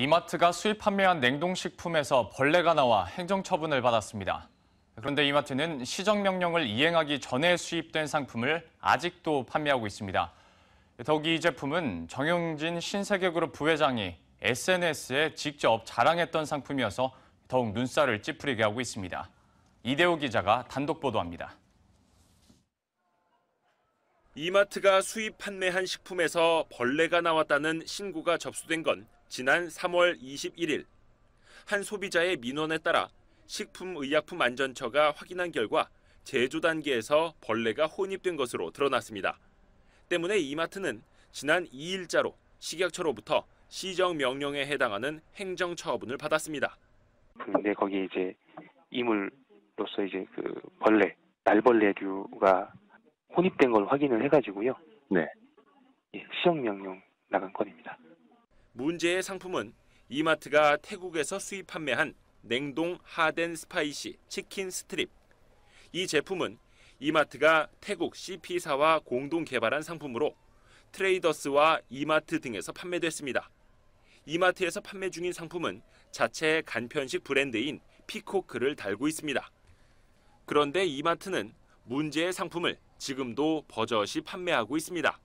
이마트가 수입 판매한 냉동식품에서 벌레가 나와 행정처분을 받았습니다. 그런데 이마트는 시정명령을 이행하기 전에 수입된 상품을 아직도 판매하고 있습니다. 더욱이 이 제품은 정영진 신세계그룹 부회장이 SNS에 직접 자랑했던 상품이어서 더욱 눈살을 찌푸리게 하고 있습니다. 이대호 기자가 단독 보도합니다. 이마트가 수입 판매한 식품에서 벌레가 나왔다는 신고가 접수된 건 지난 3월 21일 한 소비자의 민원에 따라 식품의약품안전처가 확인한 결과 제조 단계에서 벌레가 혼입된 것으로 드러났습니다. 때문에 이마트는 지난 2일자로 식약처로부터 시정 명령에 해당하는 행정 처분을 받았습니다. 근데 거기에 이제 이물로서 이제 그 벌레, 날벌레류가 혼입된 걸 확인을 해가지고요. 네. 예, 시정 명령 나간 건입니다. 문제의 상품은 이마트가 태국에서 수입 판매한 냉동 하덴 스파이시 치킨 스트립. 이 제품은 이마트가 태국 CP사와 공동 개발한 상품으로 트레이더스와 이마트 등에서 판매됐습니다. 이마트에서 판매 중인 상품은 자체 간편식 브랜드인 피코크를 달고 있습니다. 그런데 이마트는 문제의 상품을 지금도 버젓이 판매하고 있습니다.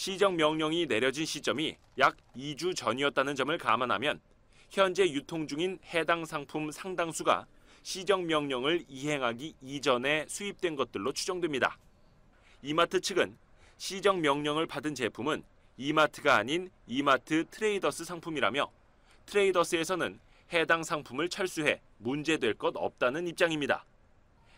시정 명령이 내려진 시점이 약 2주 전이었다는 점을 감안하면 현재 유통 중인 해당 상품 상당수가 시정 명령을 이행하기 이전에 수입된 것들로 추정됩니다. 이마트 측은 시정 명령을 받은 제품은 이마트가 아닌 이마트 트레이더스 상품이라며 트레이더스에서는 해당 상품을 철수해 문제될 것 없다는 입장입니다.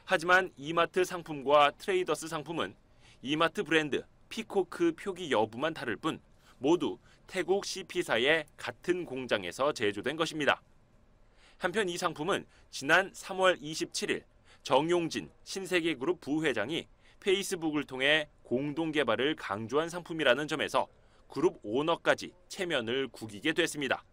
하지만 이마트 상품과 트레이더스 상품은 이마트 브랜드 피코크 표기 여부만 다를 뿐 모두 태국 CP사의 같은 공장에서 제조된 것입니다. 한편 이 상품은 지난 3월 27일 정용진 신세계그룹 부회장이 페이스북을 통해 공동 개발을 강조한 상품이라는 점에서 그룹 오너까지 체면을 구기게 됐습니다.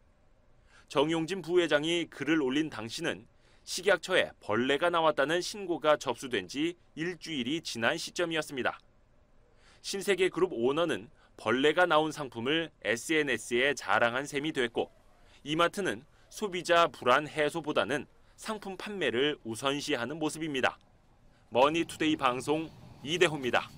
정용진 부회장이 글을 올린 당시는 식약처에 벌레가 나왔다는 신고가 접수된 지 일주일이 지난 시점이었습니다. 신세계 그룹 오너는 벌레가 나온 상품을 SNS에 자랑한 셈이 됐고 이마트는 소비자 불안 해소보다는 상품 판매를 우선시하는 모습입니다. 머니투데이 방송 이대호입니다.